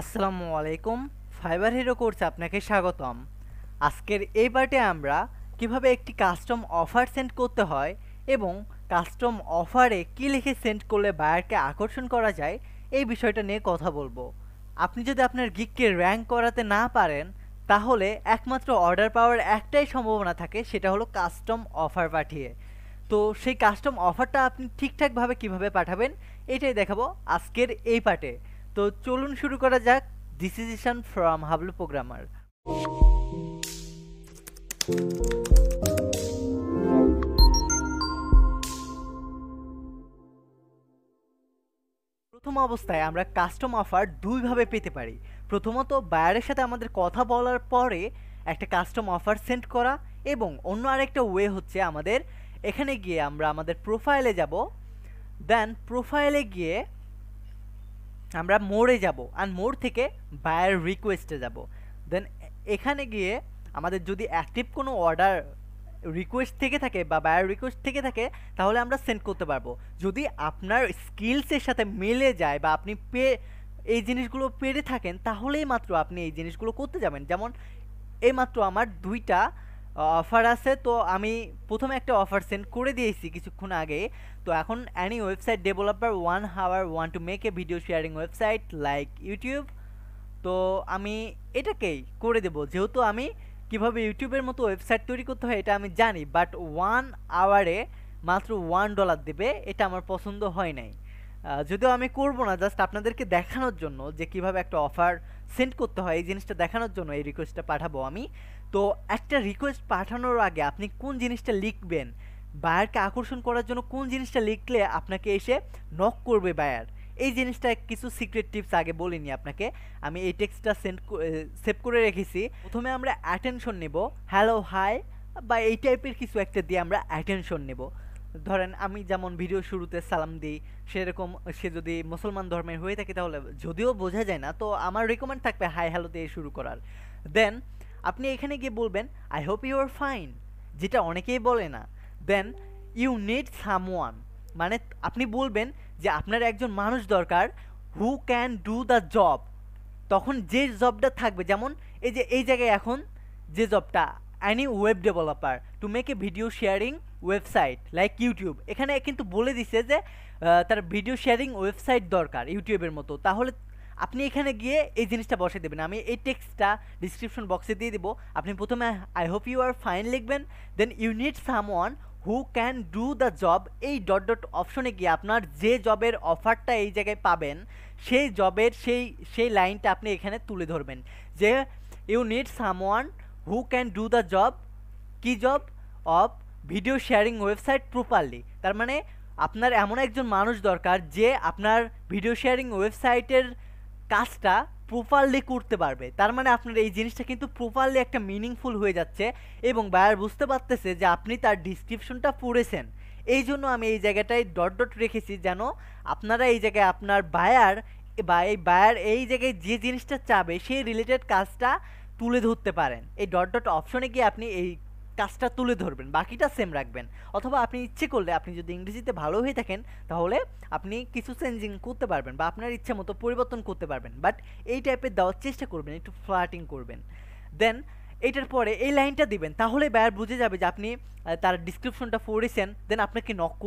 আসসালামু আলাইকুম fibre hero কোর্সে আপনাকে স্বাগতম আজকের এই পার্টে আমরা কিভাবে একটি কাস্টম অফার সেন্ড করতে হয় এবং কাস্টম অফারে কি লিখে সেন্ড করলে বায়ারকে আকর্ষণ করা যায় এই বিষয়টা নিয়ে কথা বলবো আপনি যদি আপনার গিককে র্যাঙ্ক করাতে না পারেন তাহলে একমাত্র অর্ডার পাওয়ার একটাই সম্ভাবনা থাকে সেটা হলো কাস্টম অফার পাঠিয়ে তো সেই কাস্টম অফারটা আপনি ঠিকঠাকভাবে কিভাবে পাঠাবেন এটাই দেখাবো আজকের এই পার্টে তো চলুন শুরু করা যাক this is Ishan from Hablu programmer প্রথম অবস্থায় আমরা কাস্টম অফার দুইভাবে পেতে পারি প্রথমত বায়ারের সাথে আমাদের কথা বলার পরে একটা কাস্টম অফার সেন্ড করা এবং অন্য আরেকটা ওয়ে হচ্ছে আমাদের এখানে গিয়ে আমরা আমাদের প্রোফাইলে যাব দেন প্রোফাইলে গিয়ে আমরা মোড়ে যাব আর মোড় থেকে বায়ার রিকোয়েস্টে যাব দেন এখানে গিয়ে আমাদের যদি অ্যাক্টিভ কোনো অর্ডার রিকোয়েস্ট থেকে থাকে বা বায়ার রিকোয়েস্ট থেকে থাকে তাহলে আমরা সেন্ড করতে পারবো যদি আপনার স্কিলসের সাথে মিলে যায় বা আপনি পে এই জিনিসগুলো পেরে থাকেন তাহলেই মাত্র আপনি এই জিনিসগুলো করতে যাবেন যেমন এইমাত্র আমার দুইটা অফার আছে তো আমি প্রথমে একটা অফার সেন্ড করে দিয়েছি কিছুক্ষণ আগে তো এখন any website developer one hour one to make a video sharing website like YouTube তো আমি এটাকেই করে দেব যেহেতু আমি কিভাবে ইউটিউবের মতো ওয়েবসাইট তৈরি করতে হয় এটা আমি জানি বাট ওয়ান আওয়ারে মাত্র ওয়ান ডলার দেবে এটা আমার পছন্দ হয় নাই যদিও আমি করব না জাস্ট আপনাদেরকে দেখানোর জন্য যে কিভাবে একটা অফার সেন্ড করতে হয় এই জিনিসটা দেখানোর জন্য এই রিকোয়েস্টটা পাঠাবো আমি তো একটা রিকোয়েস্ট পাঠানোর আগে আপনি কোন জিনিসটা লিখবেন বায়ারকে আকর্ষণ করার জন্য কোন জিনিসটা লিখলে আপনাকে এসে নক করবে বায়ার এই জিনিসটা কিছু সিক্রেট টিপস আগে বলিনি আপনাকে আমি এই টেক্সটটা সেন্ড সেভ করে রেখেছি প্রথমে আমরা অ্যাটেনশন নেব হ্যালো হাই বা এই টাইপের কিছু একটা দিয়ে আমরা অ্যাটেনশন নেব ধরেন আমি যেমন ভিডিও শুরুতে সালাম দিই সেরকম সে যদি মুসলমান ধর্মের হয়ে থাকে তাহলে যদিও বোঝা যায় না তো আমার রেকমেন্ড থাকবে হাই হ্যালো দিয়ে শুরু করার দেন আপনি এখানে গিয়ে বলবেন I hope you are fine যেটা অনেকেই বলে না then you need someone মানে আপনি বলবেন যে আপনার একজন মানুষ দরকার who can do the job তখন যে জবটা থাকবে যেমন এই যে এই জায়গায় এখন যে জবটা any web developer to make a video sharing website like YouTube এখানে কিন্তু বলে দিছে যে তার ভিডিও শেয়ারিং ওয়েবসাইট দরকার ইউটিউবের মতো তাহলে আপনি এখানে গিয়ে এই জিনিসটা বসে দেবেন আমি এই টেক্সটটা ডিসক্রিপশন বক্সে দিয়ে দেবো আপনি প্রথমে I hope you are fine লিখবেন then you need someone who can do the job এই ডট ডট অপশনে গিয়ে আপনার যে জবের অফারটা এই জায়গায় পাবেন সেই জবের সেই সেই লাইনটা আপনি এখানে তুলে ধরবেন যে you need someone who can do the job কী job of video sharing website properly তার মানে আপনার এমন একজন মানুষ দরকার যে আপনার ভিডিও শেয়ারিং ওয়েবসাইটের কাজটা প্রপারলি করতে পারবে তার মানে আপনার এই জিনিসটা কিন্তু প্রপারলি একটা মিনিংফুল হয়ে যাচ্ছে এবং বায়ার বুঝতে পারতেছে যে আপনি তার ডিসক্রিপশনটা পড়েছেন এই জন্য আমি এই জায়গাটায় ডট ডট রেখেছি যেন আপনারা এই জায়গায় আপনার বায়ার বা এই বায়ার এই জায়গায় যে জিনিসটা চাবে সেই রিলেটেড কাজটা তুলে ধরতে পারেন এই ডট ডট অপশনে গিয়ে আপনি এই কাজটা তুলে ধরবেন বাকিটা সেম রাখবেন অথবা আপনি ইচ্ছে করলে আপনি যদি ইংরেজিতে ভালো হয়ে থাকেন তাহলে আপনি কিছু চেঞ্জিং করতে পারবেন বা আপনার ইচ্ছা মতো পরিবর্তন করতে পারবেন বাট এই টাইপের দেওয়ার চেষ্টা করবেন একটু ফ্লাটিং করবেন দেন এটার পরে এই লাইনটা দিবেন তাহলে ব্যার বুঝে যাবে যে আপনি তার ডিসক্রিপশনটা পড়েছেন দেন আপনাকে নক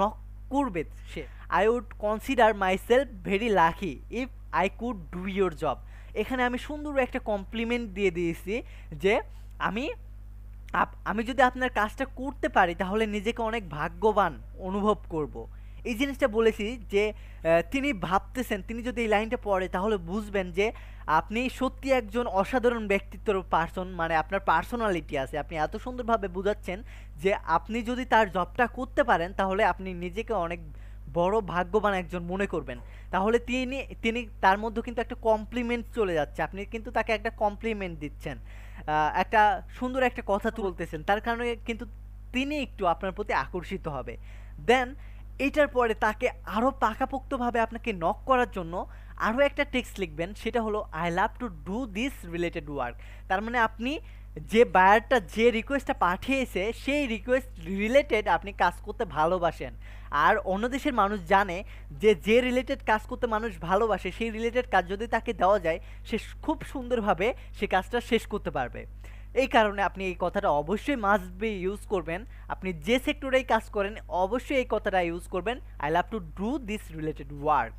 নক করবে সে I would consider myself very lucky if I could do your job এখানে আমি সুন্দর একটা কমপ্লিমেন্ট দিয়ে দিয়েছি যে আমি আমি যদি আপনার কাজটা করতে পারি তাহলে নিজেকে অনেক ভাগ্যবান অনুভব করব। এই জিনিসটা বলেছি যে তিনি ভাবতেছেন তিনি যদি এই লাইনটা পড়ে তাহলে বুঝবেন যে আপনি সত্যি একজন অসাধারণ ব্যক্তিত্বর পার্সন মানে আপনার পার্সোনালিটি আছে আপনি এত সুন্দরভাবে বোঝাচ্ছেন যে আপনি যদি তার জবটা করতে পারেন তাহলে আপনি নিজেকে অনেক বড় ভাগ্যবান একজন মনে করবেন তাহলে তিনি তিনি তার মধ্যে কিন্তু একটা কমপ্লিমেন্ট চলে যাচ্ছে আপনি কিন্তু তাকে একটা কমপ্লিমেন্ট দিচ্ছেন একটা সুন্দর একটা কথা তুলতেছেন তার কারণে কিন্তু তিনি একটু আপনার প্রতি আকর্ষিত হবে দেন এটার পরে তাকে আরও পাকাপোক্তভাবে আপনাকে নক করার জন্য আরও একটা টেক্সট লিখবেন সেটা হলো I love to do this related work তার মানে আপনি যে বায়ারটা যে রিকোয়েস্টটা পাঠিয়েছে সেই রিকোয়েস্ট রিলেটেড আপনি কাজ করতে ভালোবাসেন আর অন্য দেশের মানুষ জানে যে যে রিলেটেড কাজ করতে মানুষ ভালোবাসে সেই রিলেটেড কাজ যদি তাকে দেওয়া যায় সে খুব সুন্দরভাবে সে কাজটা শেষ করতে পারবে এই কারণে আপনি এই কথাটা অবশ্যই মাস্ট বি ইউজ করবেন আপনি যে সেক্টরেই কাজ করেন অবশ্যই এই কথাটা ইউজ করবেন I love to do this related work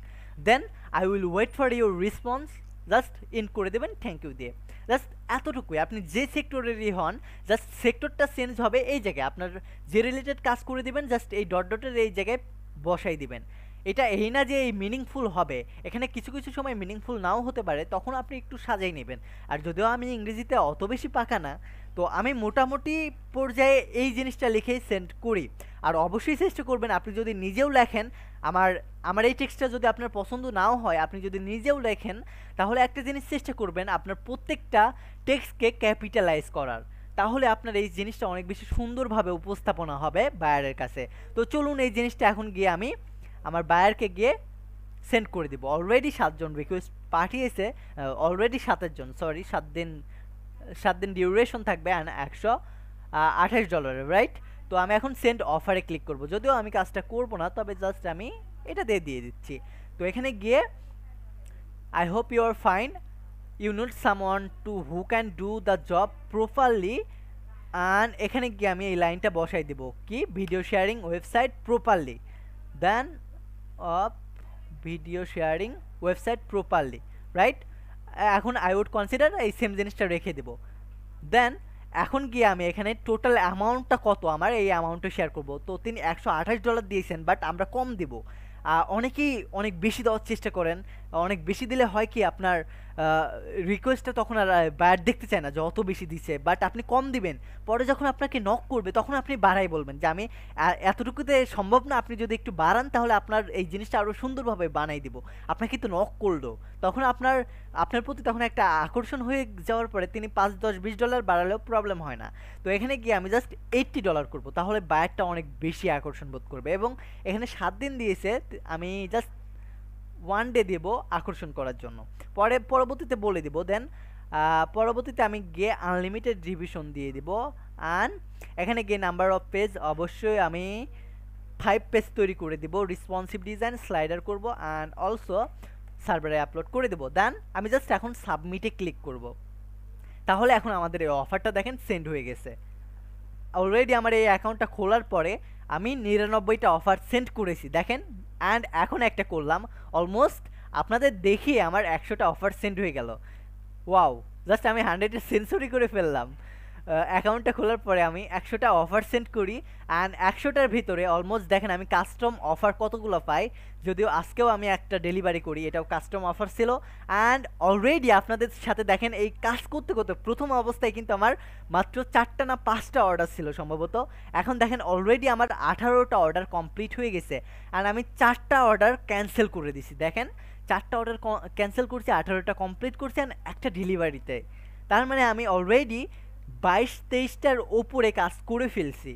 then I will wait for your response just ইন করে দেবেন থ্যাংক ইউ দিয়ে জাস্ট এতটুকুই আপনি যে সেক্টরেরই হন জাস্ট সেক্টরটা চেঞ্জ হবে এই জায়গায় আপনার যে রিলেটেড কাজ করে দিবেন জাস্ট এই ডট ডটের এই জায়গায় বসাই দিবেন এটা এই না যে এই মিনিংফুল হবে এখানে কিছু কিছু সময় মিনিংফুল নাও হতে পারে তখন আপনি একটু সাজাই নেবেন আর যদিও আমি ইংরেজিতে অত বেশি পাকা না তো আমি মোটামুটি পর্যায়ে এই জিনিসটা লিখেই সেন্ড করি আর অবশ্যই চেষ্টা করবেন আপনি যদি নিজেও লেখেন আমার আমার এই টেক্সটটা যদি আপনার পছন্দ নাও হয় আপনি যদি নিজেও লেখেন তাহলে একটা জিনিস চেষ্টা করবেন আপনার প্রত্যেকটা টেক্সটকে ক্যাপিটালাইজ করার তাহলে আপনার এই জিনিসটা অনেক বেশি সুন্দরভাবে উপস্থাপনা হবে বায়ারের কাছে তো চলুন এই জিনিসটা এখন গিয়ে আমি আমার বায়ারকে গিয়ে সেন্ড করে দিব অলরেডি সাতজন রিকোয়েস্ট পাঠিয়েছে অলরেডি জন সরি সাত দিন সাত দিন ডিউরেশন থাকবে অ্যান্ড একশো আঠাশ ডলারের রাইট তো আমি এখন সেন্ড অফারে ক্লিক করব যদিও আমি কাজটা করব না তবে জাস্ট আমি এটা দিয়ে দিয়ে দিচ্ছি তো এখানে গিয়ে I hope you are fine you need someone to who can do the job properly আন এখানে গিয়ে আমি এই লাইনটা বসাই দেবো কি video sharing website properly then of video sharing website properly right এখন আই উড কনসিডার এই সেম জিনিসটা রেখে দেব দেন এখন গিয়ে আমি এখানে টোটাল অ্যামাউন্টটা কত আমার এই অ্যামাউন্টটা শেয়ার করব তো তিনি একশো আঠাশ ডলার দিয়েছেন বাট আমরা কম দেব অনেকেই অনেক বেশি দেওয়ার চেষ্টা করেন অনেক বেশি দিলে হয় কি আপনার রিকোয়েস্টটা তখন আর বায়ার দেখতে চায় না যত বেশি দিছে বাট আপনি কম দিবেন পরে যখন আপনাকে নক করবে তখন আপনি বাড়াই বলবেন যে আমি এতটুকুতে সম্ভব না আপনি যদি একটু বাড়ান তাহলে আপনার এই জিনিসটা আরও সুন্দরভাবে বানাই দিব আপনাকে তো নক করলো তখন আপনার আপনার প্রতি তখন একটা আকর্ষণ হয়ে যাওয়ার পরে তিনি পাঁচ দশ বিশ ডলার বাড়ালেও প্রবলেম হয় না তো এখানে গিয়ে আমি জাস্ট এইট্টি ডলার করব তাহলে বায়ারটা অনেক বেশি আকর্ষণ বোধ করবে এবং এখানে সাত দিন দিয়েছে আমি জাস্ট ওয়ান ডে দেবো আকর্ষণ করার জন্য পরে পরবর্তীতে বলে দেব দেন পরবর্তীতে আমি গে আনলিমিটেড ডিভিশন দিয়ে দেব আন এখানে গে নাম্বার অফ পেজ অবশ্যই আমি ফাইভ পেজ তৈরি করে দেবো রিসপন্সিভ ডিজাইন স্লাইডার করব অ্যান্ড অলসো সার্ভারে আপলোড করে দেবো দেন আমি জাস্ট এখন সাবমিটে ক্লিক করব। তাহলে এখন আমাদের এই অফারটা দেখেন সেন্ড হয়ে গেছে অলরেডি আমার এই অ্যাকাউন্টটা খোলার পরে আমি নিরানব্বইটা অফার সেন্ড করেছি দেখেন অ্যান্ড এখন একটা করলাম অলমোস্ট আপনাদের দেখিয়ে আমার একশোটা অফার সেন্ড হয়ে গেল ওয়াও জাস্ট আমি হান্ড্রেডের সেঞ্চুরি করে ফেললাম অ্যাকাউন্টটা খোলার পরে আমি একশোটা অফার সেন্ড করি অ্যান্ড একশোটার ভিতরে অলমোস্ট দেখেন আমি কাস্টম অফার কতগুলো পাই যদিও আজকেও আমি একটা ডেলিভারি করি এটাও কাস্টম অফার ছিল অ্যান্ড অলরেডি আপনাদের সাথে দেখেন এই কাজ করতে করতে প্রথম অবস্থায় কিন্তু আমার মাত্র চারটা না পাঁচটা অর্ডার ছিল সম্ভবত এখন দেখেন অলরেডি আমার আঠারোটা অর্ডার কমপ্লিট হয়ে গেছে অ্যান্ড আমি চারটা অর্ডার ক্যান্সেল করে দিছি দেখেন চারটা অর্ডার ক্যান্সেল করছি আঠারোটা কমপ্লিট করছি অ্যান্ড একটা ডেলিভারিতে তার মানে আমি অলরেডি বাইশ তেইশটার ওপরে কাজ করে ফেলছি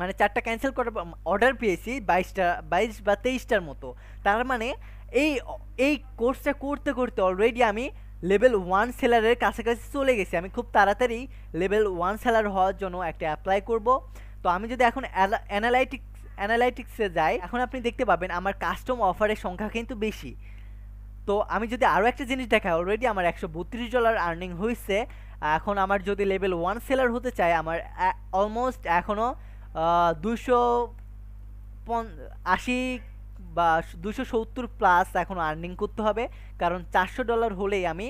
মানে চারটা ক্যান্সেল করার অর্ডার পেয়েছি বাইশটা বাইশ বা তেইশটার মতো তার মানে এই এই কোর্সটা করতে করতে অলরেডি আমি লেভেল ওয়ান সেলারের কাছাকাছি চলে গেছি আমি খুব তাড়াতাড়ি লেভেল ওয়ান সেলার হওয়ার জন্য একটা অ্যাপ্লাই করব তো আমি যদি এখন অ্যানালাইটিক্স অ্যানালাইটিক্সে যাই এখন আপনি দেখতে পাবেন আমার কাস্টম অফারের সংখ্যা কিন্তু বেশি তো আমি যদি আরও একটা জিনিস দেখাই অলরেডি আমার একশো বত্রিশ ডলার আর্নিং হয়েছে এখন আমার যদি লেভেল ওয়ান সেলার হতে চাই আমার অলমোস্ট এখনও দুশো আশি বা দুশো সত্তর প্লাস এখন আর্নিং করতে হবে কারণ চারশো ডলার হলেই আমি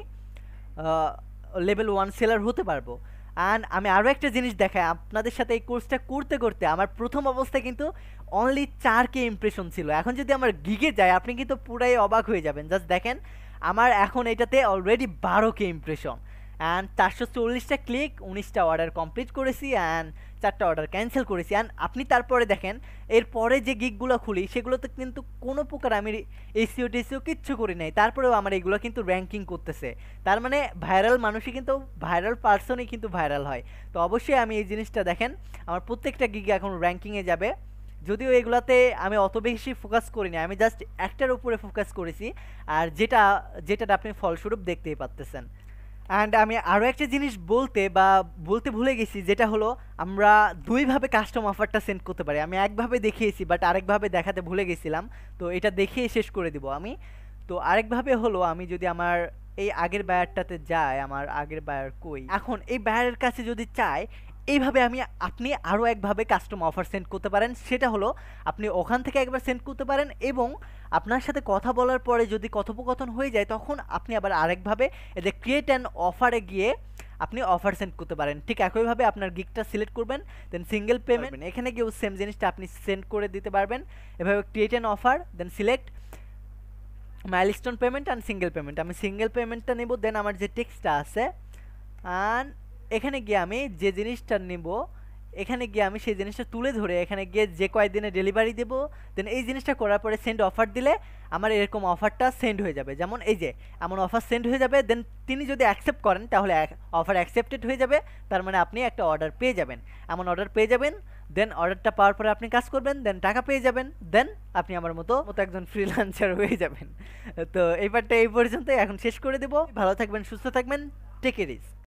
লেভেল ওয়ান সেলার হতে পারবো অ্যান্ড আমি আরও একটা জিনিস দেখাই আপনাদের সাথে এই কোর্সটা করতে করতে আমার প্রথম অবস্থায় কিন্তু অনলি চার কে ইমপ্রেশন ছিল এখন যদি আমার গিগে যায় আপনি কিন্তু পুরাই অবাক হয়ে যাবেন জাস্ট দেখেন আমার এখন এটাতে অলরেডি বারো কে ইমপ্রেশন অ্যান্ড চারশো চল্লিশটা ক্লিক উনিশটা অর্ডার কমপ্লিট করেছি অ্যান্ড চারটা অর্ডার ক্যান্সেল করেছি অ্যান্ড আপনি তারপরে দেখেন এরপরে যে গিকগুলো খুলি সেগুলোতে কিন্তু কোনো প্রকার আমি এসিও টেসিও কিচ্ছু করি নাই তারপরেও আমার এগুলো কিন্তু র্যাঙ্কিং করতেছে তার মানে ভাইরাল মানুষই কিন্তু ভাইরাল পার্সনই কিন্তু ভাইরাল হয় তো অবশ্যই আমি এই জিনিসটা দেখেন আমার প্রত্যেকটা গিগ এখন র্যাঙ্কিংয়ে যাবে যদিও এগুলাতে আমি অত বেশি ফোকাস করি না আমি জাস্ট একটার উপরে ফোকাস করেছি আর যেটা যেটাটা আপনি ফলস্বরূপ দেখতেই পাচ্তেছেন অ্যান্ড আমি আরও একটা জিনিস বলতে বা বলতে ভুলে গেছি যেটা হলো আমরা দুইভাবে কাস্টম অফারটা সেন্ড করতে পারি আমি একভাবে দেখিয়েছি বাট আরেকভাবে দেখাতে ভুলে গেছিলাম তো এটা দেখিয়ে শেষ করে দিব আমি তো আরেকভাবে হলো আমি যদি আমার এই আগের বায়ারটাতে যাই আমার আগের বায়ার কই এখন এই বায়ারের কাছে যদি চাই এইভাবে আমি আপনি আরও একভাবে কাস্টম অফার সেন্ড করতে পারেন সেটা হলো আপনি ওখান থেকে একবার সেন্ড করতে পারেন এবং আপনার সাথে কথা বলার পরে যদি কথোপকথন হয়ে যায় তখন আপনি আবার আরেকভাবে এদের ক্রিয়েট অ্যান্ড অফারে গিয়ে আপনি অফার সেন্ড করতে পারেন ঠিক একইভাবে আপনার গিকটা সিলেক্ট করবেন দেন সিঙ্গেল পেমেন্ট এখানে গিয়েও সেম জিনিসটা আপনি সেন্ড করে দিতে পারবেন এভাবে create and offer then select milestone payment and single payment আমি সিঙ্গেল পেমেন্টটা নেব দেন আমার যে টেক্সটটা আছে অ্যান্ড এখানে গিয়ে আমি যে জিনিসটা নেব এখানে গিয়ে আমি সেই জিনিসটা তুলে ধরে এখানে গিয়ে যে কয়েকদিনে ডেলিভারি দেব দেন এই জিনিসটা করার পরে সেন্ড অফার দিলে আমার এরকম অফারটা সেন্ড হয়ে যাবে যেমন এই যে এমন অফার সেন্ড হয়ে যাবে দেন তিনি যদি অ্যাকসেপ্ট করেন তাহলে অফার অ্যাকসেপ্টেড হয়ে যাবে তার মানে আপনি একটা অর্ডার পেয়ে যাবেন এমন অর্ডার পেয়ে যাবেন দেন অর্ডারটা পাওয়ার পরে আপনি কাজ করবেন দেন টাকা পেয়ে যাবেন দেন আপনি আমার মতো মতো একজন ফ্রিলান্সার হয়ে যাবেন তো এইবারটা এই পর্যন্তই এখন শেষ করে দেবো ভালো থাকবেন সুস্থ থাকবেন টেক ইট